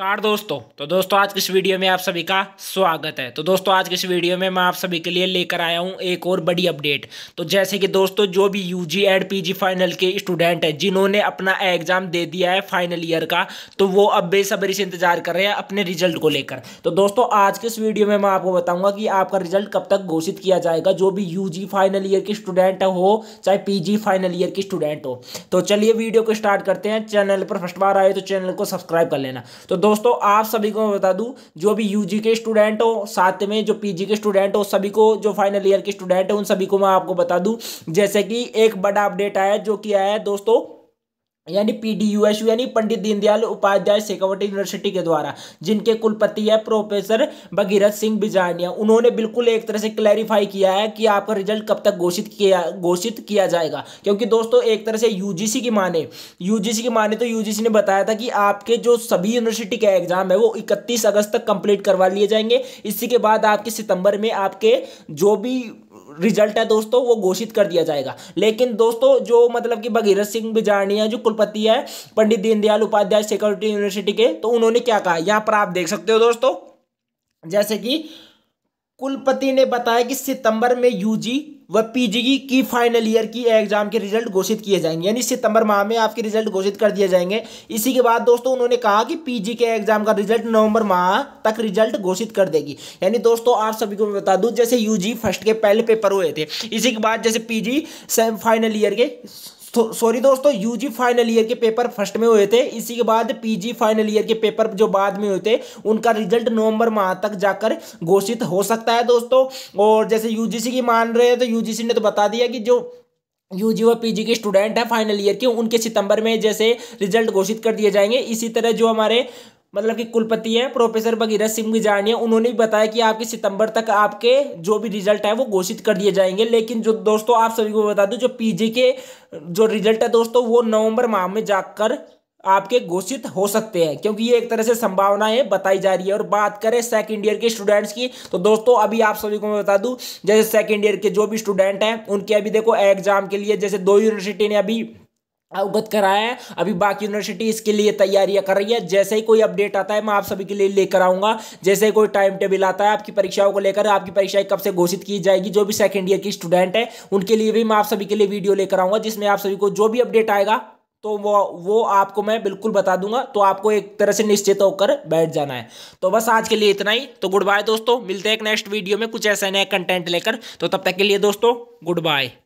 car दोस्तों तो दोस्तों आज की इस वीडियो में आप सभी का स्वागत है तो दोस्तों आज की इस वीडियो में मैं आप सभी के लिए लेकर आया हूं एक और बड़ी अपडेट तो जैसे कि दोस्तों जो भी यूजी एंड पीजी फाइनल के स्टूडेंट हैं जिन्होंने अपना एग्जाम दे दिया है फाइनल ईयर का तो वो अब बेसब्री से इंतजार कर रहे हैं अपने रिजल्ट को लेकर तो दोस्तों आज के इस वीडियो में मैं आपको बताऊंगा कि आपका रिजल्ट कब तक घोषित किया जाएगा जो भी यू फाइनल ईयर के स्टूडेंट हो चाहे पी फाइनल ईयर के स्टूडेंट हो तो चलिए वीडियो को स्टार्ट करते हैं चैनल पर फर्स्ट बार आए तो चैनल को सब्सक्राइब कर लेना तो दोस्तों आप सभी को मैं बता दूं जो भी यूजी के स्टूडेंट हो साथ में जो पीजी के स्टूडेंट हो सभी को जो फाइनल ईयर के स्टूडेंट है उन सभी को मैं आपको बता दूं जैसे कि एक बड़ा अपडेट आया जो कि आया है दोस्तों यानी पीडीयूएसयू यानी पंडित दीनदयाल उपाध्याय शेखावट यूनिवर्सिटी के द्वारा जिनके कुलपति है प्रोफेसर भगीरथ सिंह बिजानिया उन्होंने बिल्कुल एक तरह से क्लैरिफाई किया है कि आपका रिजल्ट कब तक घोषित किया घोषित किया जाएगा क्योंकि दोस्तों एक तरह से यूजीसी की माने यूजीसी की माने तो यूजीसी ने बताया था कि आपके जो सभी यूनिवर्सिटी का एग्जाम है वो इकतीस अगस्त तक कंप्लीट करवा लिए जाएंगे इसी के बाद आपके सितंबर में आपके जो भी रिजल्ट है दोस्तों वो घोषित कर दिया जाएगा लेकिन दोस्तों जो मतलब कि भगीरथ सिंह बिजारणिया जो कुलपति है पंडित दीनदयाल उपाध्याय सिक्योरिटी यूनिवर्सिटी के तो उन्होंने क्या कहा यहाँ पर आप देख सकते हो दोस्तों जैसे कि कुलपति ने बताया कि सितंबर में यूजी व पीजीई की फाइनल ईयर की एग्जाम के रिजल्ट घोषित किए जाएंगे यानी सितंबर माह में आपके रिजल्ट घोषित कर दिए जाएंगे इसी के बाद दोस्तों उन्होंने कहा कि पीजी के एग्जाम का रिजल्ट नवंबर माह तक रिजल्ट घोषित कर देगी यानी दोस्तों आप सभी को मैं बता दूं जैसे यूजी फर्स्ट के पहले पेपर हुए थे इसी के बाद जैसे पीजी फाइनल ईयर के सॉरी दोस्तों यूजी फाइनल ईयर के पेपर फर्स्ट में हुए थे इसी के बाद पीजी फाइनल ईयर के पेपर जो बाद में हुए थे उनका रिजल्ट नवंबर माह तक जाकर घोषित हो सकता है दोस्तों और जैसे यूजीसी की मान रहे हैं तो यूजीसी ने तो बता दिया कि जो यूजी और जी के स्टूडेंट हैं फाइनल ईयर के उनके सितंबर में जैसे रिजल्ट घोषित कर दिए जाएंगे इसी तरह जो हमारे मतलब कि कुलपति हैं प्रोफेसर भगीरथ सिंह है उन्होंने भी बताया कि आपके सितंबर तक आपके जो भी रिजल्ट है वो घोषित कर दिए जाएंगे लेकिन जो दोस्तों आप सभी को बता दूं जो पीजी के जो रिजल्ट है दोस्तों वो नवंबर माह में जाकर आपके घोषित हो सकते हैं क्योंकि ये एक तरह से संभावनाएं बताई जा रही है और बात करें सेकेंड ईयर के स्टूडेंट्स की तो दोस्तों अभी आप सभी को मैं बता दूं जैसे सेकेंड ईयर के जो भी स्टूडेंट हैं उनके अभी देखो एग्जाम के लिए जैसे दो यूनिवर्सिटी ने अभी अवगत कराए हैं अभी बाकी यूनिवर्सिटी इसके लिए तैयारियां कर रही है जैसे ही कोई अपडेट आता है मैं आप सभी के लिए लेकर आऊंगा जैसे ही कोई टाइम टेबल आता है आपकी परीक्षाओं को लेकर आपकी परीक्षाएं कब से घोषित की जाएगी जो भी सेकंड ईयर की स्टूडेंट है उनके लिए भी मैं आप सभी के लिए वीडियो लेकर आऊंगा जिसमें आप सभी को जो भी अपडेट आएगा तो वो वो आपको मैं बिल्कुल बता दूंगा तो आपको एक तरह से निश्चित होकर बैठ जाना है तो बस आज के लिए इतना ही तो गुड बाय दोस्तों मिलते हैं एक नेक्स्ट वीडियो में कुछ ऐसा नया कंटेंट लेकर तो तब तक के लिए दोस्तों गुड बाय